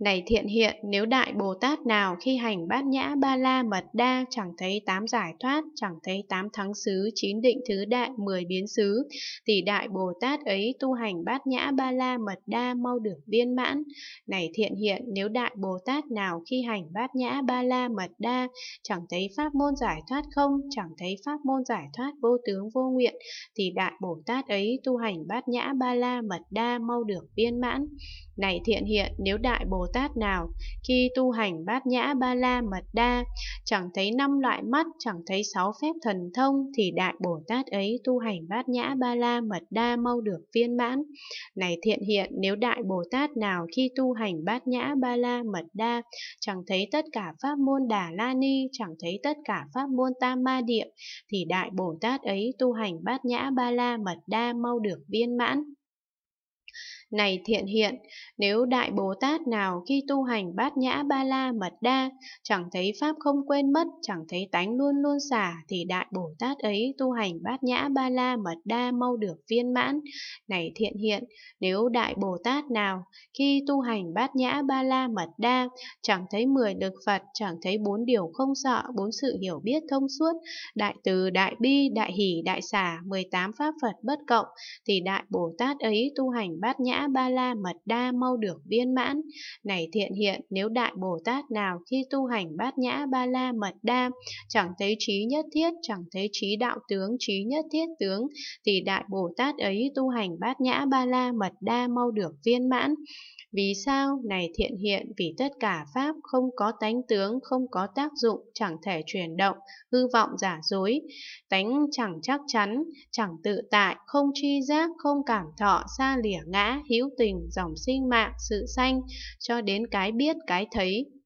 Này thiện hiện, nếu Đại Bồ Tát nào khi hành bát nhã ba la mật đa chẳng thấy tám giải thoát, chẳng thấy tám thắng xứ, chín định thứ đại, mười biến xứ, thì Đại Bồ Tát ấy tu hành bát nhã ba la mật đa mau được viên mãn. Này thiện hiện, nếu Đại Bồ Tát nào khi hành bát nhã ba la mật đa chẳng thấy pháp môn giải thoát không, chẳng thấy pháp môn giải thoát vô tướng vô nguyện, thì Đại Bồ Tát ấy tu hành bát nhã ba la mật đa mau được viên mãn. Này thiện hiện, nếu Đại Bồ Tát nào khi tu hành bát nhã ba la mật đa, chẳng thấy năm loại mắt, chẳng thấy sáu phép thần thông thì đại Bồ Tát ấy tu hành bát nhã ba la mật đa mau được viên mãn. Này thiện hiện, nếu đại Bồ Tát nào khi tu hành bát nhã ba la mật đa, chẳng thấy tất cả pháp môn Đà La Ni, chẳng thấy tất cả pháp môn Tam Ma Địa thì đại Bồ Tát ấy tu hành bát nhã ba la mật đa mau được viên mãn. Này thiện hiện, nếu Đại Bồ Tát nào khi tu hành bát nhã ba la mật đa, chẳng thấy Pháp không quên mất, chẳng thấy tánh luôn luôn xả, thì Đại Bồ Tát ấy tu hành bát nhã ba la mật đa mau được viên mãn. Này thiện hiện, nếu Đại Bồ Tát nào khi tu hành bát nhã ba la mật đa, chẳng thấy mười được Phật, chẳng thấy bốn điều không sợ, bốn sự hiểu biết thông suốt, đại từ, đại bi, đại hỷ, đại xả, 18 pháp Phật bất cộng, thì Đại Bồ Tát ấy tu hành bát bát nhã ba la mật đa mau được viên mãn. Này thiện hiện, nếu Đại Bồ Tát nào khi tu hành bát nhã ba la mật đa, chẳng thấy trí nhất thiết, chẳng thấy trí đạo tướng, trí nhất thiết tướng, thì Đại Bồ Tát ấy tu hành bát nhã ba la mật đa mau được viên mãn. Vì sao? Này thiện hiện, vì tất cả Pháp không có tánh tướng, không có tác dụng, chẳng thể chuyển động, hư vọng giả dối, tánh chẳng chắc chắn, chẳng tự tại, không tri giác, không cảm thọ, xa lìa ngã, hữu tình, dòng sinh mạng, sự sanh, cho đến cái biết, cái thấy,